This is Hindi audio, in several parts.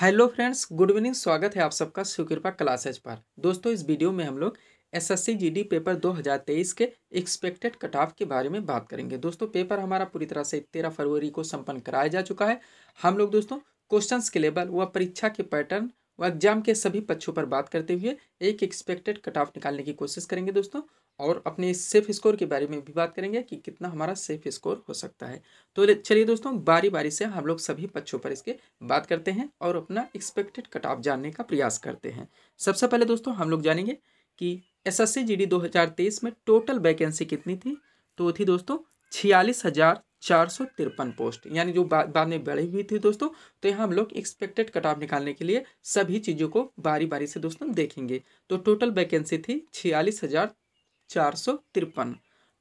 हेलो फ्रेंड्स गुड इवनिंग स्वागत है आप सबका सुकृपा क्लासेज पर दोस्तों इस वीडियो में हम लोग एसएससी जीडी पेपर 2023 के एक्सपेक्टेड कट ऑफ के बारे में बात करेंगे दोस्तों पेपर हमारा पूरी तरह से तेरह फरवरी को संपन्न कराया जा चुका है हम लोग दोस्तों क्वेश्चन के लेवल व परीक्षा के पैटर्न व एग्जाम के सभी पक्षों पर बात करते हुए एक एक्सपेक्टेड कट ऑफ निकालने की कोशिश करेंगे दोस्तों और अपने सेफ स्कोर के बारे में भी बात करेंगे कि कितना हमारा सेफ स्कोर हो सकता है तो चलिए दोस्तों बारी बारी से हम लोग सभी पक्षों पर इसके बात करते हैं और अपना एक्सपेक्टेड कट ऑफ जानने का प्रयास करते हैं सबसे पहले दोस्तों हम लोग जानेंगे कि एस एस सी में टोटल वैकेंसी कितनी थी तो थी दोस्तों छियालीस हज़ार चार सौ तिरपन पोस्ट यानी जो बा, बाद में बढ़ी हुई थी दोस्तों तो यहाँ हम लोग एक्सपेक्टेड कट ऑफ निकालने के लिए सभी चीज़ों को बारी बारी से दोस्तों देखेंगे तो टोटल वैकेंसी थी छियालीस हज़ार चार सौ तिरपन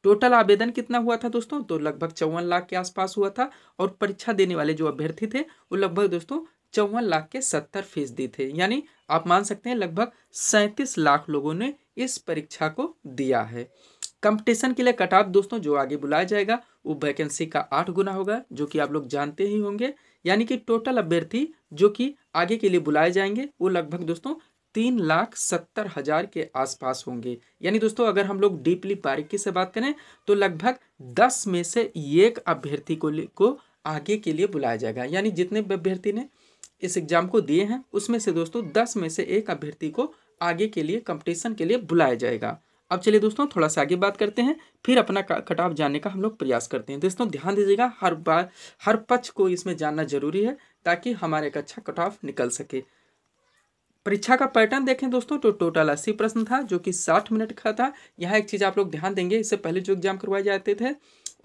टोटल आवेदन कितना हुआ था दोस्तों तो लगभग चौवन लाख के आसपास हुआ था और परीक्षा देने वाले जो अभ्यर्थी थे वो लगभग दोस्तों चौवन लाख के सत्तर फीसदी थे यानी आप मान सकते हैं लगभग सैंतीस लाख लोगों ने इस परीक्षा को दिया है कंपटीशन के लिए कट ऑफ दोस्तों जो आगे बुलाया जाएगा वो वैकेंसी का आठ गुना होगा जो कि आप लोग जानते ही होंगे यानी कि टोटल अभ्यर्थी जो कि आगे के लिए बुलाए जाएंगे वो लगभग दोस्तों तीन लाख सत्तर हजार के आसपास होंगे यानी दोस्तों अगर हम लोग डीपली बारीकी से बात करें तो लगभग दस में से एक अभ्यर्थी को को आगे के लिए बुलाया जाएगा यानी जितने अभ्यर्थी ने इस एग्जाम को दिए हैं उसमें से दोस्तों दस में से एक अभ्यर्थी को आगे के लिए कंपटीशन के लिए बुलाया जाएगा अब चलिए दोस्तों थोड़ा सा आगे बात करते हैं फिर अपना कटाव जानने का हम लोग प्रयास करते हैं दोस्तों ध्यान दीजिएगा हर बार हर पक्ष को इसमें जानना जरूरी है ताकि हमारे एक अच्छा कटाव निकल सके परीक्षा का पैटर्न देखें दोस्तों तो टोटल अस्सी प्रश्न था जो कि साठ मिनट का था यहाँ एक चीज़ आप लोग ध्यान देंगे इससे पहले जो एग्जाम करवाए जाते थे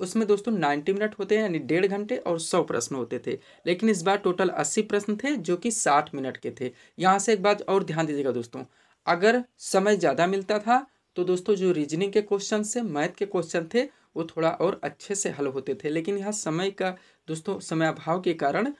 उसमें दोस्तों नाइन्टी मिनट होते हैं यानी डेढ़ घंटे और सौ प्रश्न होते थे लेकिन इस बार टोटल अस्सी प्रश्न थे जो कि साठ मिनट के थे यहाँ से एक बात और ध्यान दीजिएगा दोस्तों अगर समय ज़्यादा मिलता था तो दोस्तों जो रीजनिंग के क्वेश्चन से मैथ के क्वेश्चन थे वो थोड़ा और अच्छे से हल होते थे लेकिन यहाँ समय का दोस्तों समय अभाव के कारण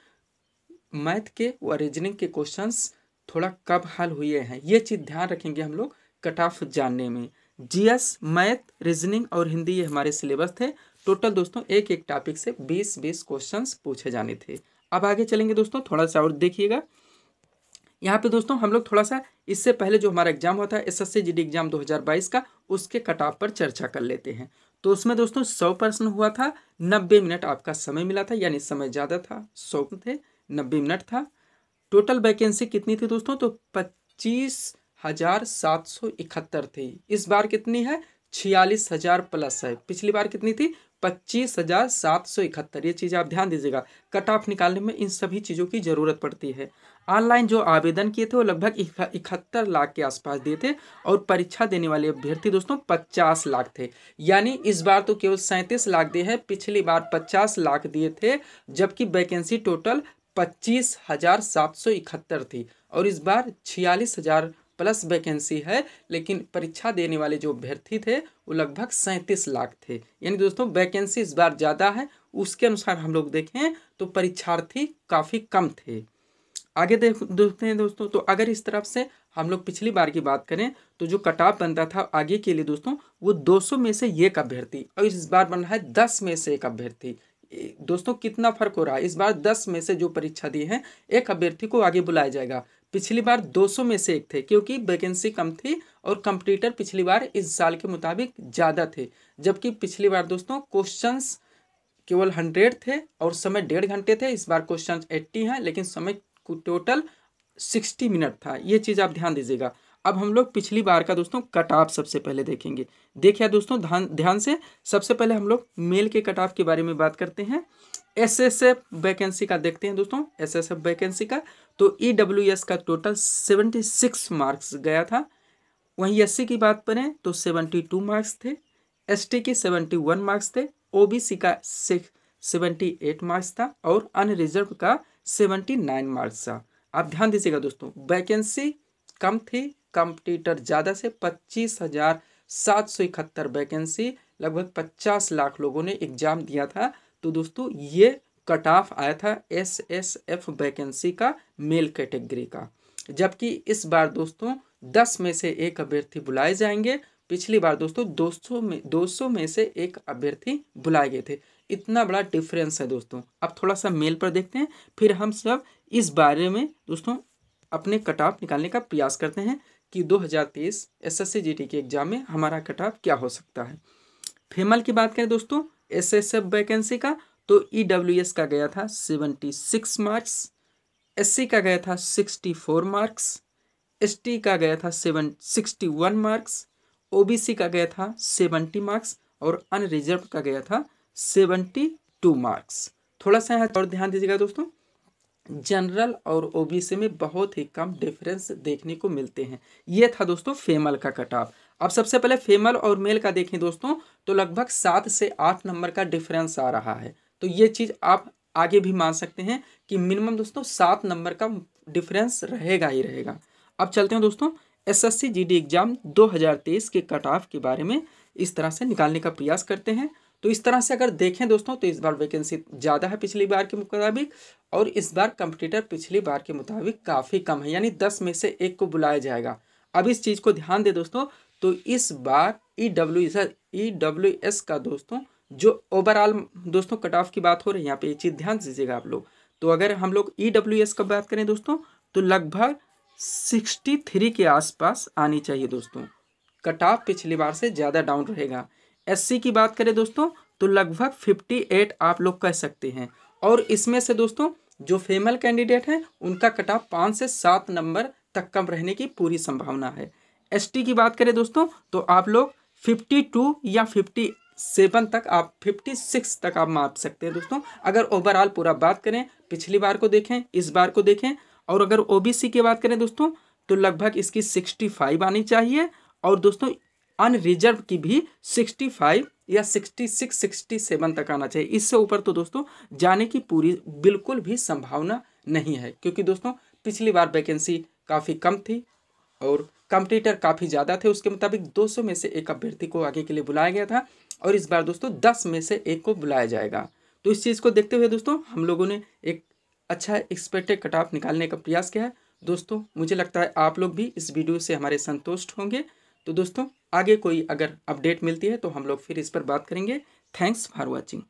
मैथ के व रीजनिंग के क्वेश्चंस थोड़ा कब हल हुए हैं ये चीज़ ध्यान रखेंगे हम लोग कट ऑफ जानने में जीएस मैथ रीजनिंग और हिंदी ये हमारे सिलेबस थे टोटल दोस्तों एक एक टॉपिक से बीस बीस क्वेश्चंस पूछे जाने थे अब आगे चलेंगे दोस्तों थोड़ा सा और देखिएगा यहाँ पे दोस्तों हम लोग थोड़ा सा इससे पहले जो हमारा एग्जाम होता है एस एस एग्जाम 2022 का उसके कट ऑफ पर चर्चा कर लेते हैं तो उसमें दोस्तों सौ प्रश्न हुआ था नब्बे मिनट आपका समय मिला था यानी समय ज़्यादा था सौ थे नब्बे मिनट था टोटल वैकेंसी कितनी थी दोस्तों तो पच्चीस हजार सात सौ इकहत्तर थी इस बार कितनी है छियालीस हजार प्लस है पिछली बार कितनी थी पच्चीस हजार सात सौ इकहत्तर ये चीज़ आप ध्यान दीजिएगा कट ऑफ निकालने में इन सभी चीज़ों की ज़रूरत पड़ती है ऑनलाइन जो आवेदन किए थे वो लगभग इकहत्तर लाख के आसपास दिए थे और परीक्षा देने वाले अभ्यर्थी दोस्तों पचास लाख थे यानी इस बार तो केवल सैंतीस लाख दिए हैं पिछली बार पचास लाख दिए थे जबकि वैकेंसी टोटल पच्चीस हजार सात सौ इकहत्तर थी और इस बार छियालीस हजार प्लस वैकेंसी है लेकिन परीक्षा देने वाले जो अभ्यर्थी थे वो लगभग सैंतीस लाख थे यानी दोस्तों वैकेंसी इस बार ज़्यादा है उसके अनुसार हम लोग देखें तो परीक्षार्थी काफ़ी कम थे आगे देख देखते हैं दोस्तों तो अगर इस तरफ से हम लोग पिछली बार की बात करें तो जो कटाव बनता था आगे के लिए दोस्तों वो 200 में से एक अभ्यर्थी और इस बार बन रहा है 10 में से एक अभ्यर्थी दोस्तों कितना फर्क हो रहा है इस बार दस में से जो परीक्षा दी है एक अभ्यर्थी को आगे बुलाया जाएगा पिछली बार 200 में से एक थे क्योंकि वैकेंसी कम थी और कंप्यूटर पिछली बार इस साल के मुताबिक ज़्यादा थे जबकि पिछली बार दोस्तों क्वेश्चंस केवल हंड्रेड थे और समय डेढ़ घंटे थे इस बार क्वेश्चन एट्टी हैं लेकिन समय टोटल सिक्सटी मिनट था ये चीज़ आप ध्यान दीजिएगा अब हम लोग पिछली बार का दोस्तों कट ऑफ सबसे पहले देखेंगे देखिए दोस्तों ध्यान ध्यान से सबसे पहले हम लोग मेल के कट ऑफ के बारे में बात करते हैं एस एस एफ वैकेंसी का देखते हैं दोस्तों एस एस एफ वैकेंसी का तो ई डब्ल्यू एस का टोटल सेवेंटी सिक्स मार्क्स गया था वहीं एस सी की बात करें तो सेवेंटी टू मार्क्स थे एस टी के सेवेंटी वन मार्क्स थे ओ बी सी का सिक्स सेवेंटी एट मार्क्स था और अनरिजर्व का सेवेंटी नाइन मार्क्स था आप ध्यान दीजिएगा दोस्तों वैकेंसी कम थी कंपटीटर ज़्यादा से पच्चीस हज़ार सात सौ इकहत्तर वैकेंसी लगभग पचास लाख लोगों ने एग्ज़ाम दिया था तो दोस्तों ये कट ऑफ आया था एस एस एफ वैकेंसी का मेल कैटेगरी का जबकि इस बार दोस्तों दस में से एक अभ्यर्थी बुलाए जाएंगे पिछली बार दोस्तों दो सौ में दो सौ में से एक अभ्यर्थी बुलाए गए थे इतना बड़ा डिफरेंस है दोस्तों अब थोड़ा सा मेल पर देखते हैं फिर हम सब इस बारे में दोस्तों अपने कट ऑफ निकालने का प्रयास करते हैं कि 2023 एसएससी जीटी के एग्जाम में हमारा कट ऑफ क्या हो सकता है फेमल की बात करें दोस्तों एसएसएफ वैकेंसी का तो एस e का गया था 76 मार्क्स एससी का गया था 64 मार्क्स एसटी का गया था seven sixty one marks OBC का गया था सेवेंटी मार्क्स और अनरिजर्व का गया था सेवनटी टू मार्क्स थोड़ा सा यहाँ और ध्यान दीजिएगा दोस्तों जनरल और ओबीसी में बहुत ही कम डिफरेंस देखने को मिलते हैं ये था दोस्तों फेमल का कट ऑफ अब सबसे पहले फेमल और मेल का देखें दोस्तों तो लगभग सात से आठ नंबर का डिफरेंस आ रहा है तो ये चीज़ आप आगे भी मान सकते हैं कि मिनिमम दोस्तों सात नंबर का डिफरेंस रहेगा ही रहेगा अब चलते हैं दोस्तों जी डी एग्ज़ाम तेईस के कट ऑफ के बारे में इस तरह से निकालने का प्रयास करते हैं तो इस तरह से अगर देखें दोस्तों तो इस बार वैकेंसी ज़्यादा है पिछली बार के मुताबिक और इस बार कंपटीटर पिछली बार के मुताबिक काफ़ी कम है यानी दस में से एक को बुलाया जाएगा अब इस चीज़ को ध्यान दें दोस्तों तो इस बार E W E W S का दोस्तों जो ओवरऑल दोस्तों कट ऑफ की बात हो रही है यहाँ पे ये चीज़ ध्यान दीजिएगा आप लोग तो अगर हम लोग ई डब्ल्यू एस का बात करें दोस्तों तो लगभग सिक्सटी थ्री के आसपास आनी चाहिए दोस्तों कट ऑफ पिछली बार से ज़्यादा डाउन रहेगा एससी की बात करें दोस्तों तो लगभग फिफ्टी एट आप लोग कह सकते हैं और इसमें से दोस्तों जो फेमल कैंडिडेट हैं उनका कटा पाँच से सात नंबर तक कम रहने की पूरी संभावना है एसटी की बात करें दोस्तों तो आप लोग फिफ्टी टू या फिफ्टी सेवन तक आप फिफ्टी सिक्स तक आप माप सकते हैं दोस्तों अगर ओवरऑल पूरा बात करें पिछली बार को देखें इस बार को देखें और अगर ओ की बात करें दोस्तों तो लगभग इसकी सिक्सटी फाइव आनी चाहिए और दोस्तों अनरिजर्व की भी 65 या 66 67 तक आना चाहिए इससे ऊपर तो दोस्तों जाने की पूरी बिल्कुल भी संभावना नहीं है क्योंकि दोस्तों पिछली बार वैकेंसी काफ़ी कम थी और कंपटीटर काफ़ी ज़्यादा थे उसके मुताबिक 200 में से एक अभ्यर्थी को आगे के लिए बुलाया गया था और इस बार दोस्तों दस में से एक को बुलाया जाएगा तो इस चीज़ को देखते हुए दोस्तों हम लोगों ने एक अच्छा एक्सपेक्टेड कट ऑफ निकालने का प्रयास किया है दोस्तों मुझे लगता है आप लोग भी इस वीडियो से हमारे संतुष्ट होंगे तो दोस्तों आगे कोई अगर अपडेट मिलती है तो हम लोग फिर इस पर बात करेंगे थैंक्स फॉर वॉचिंग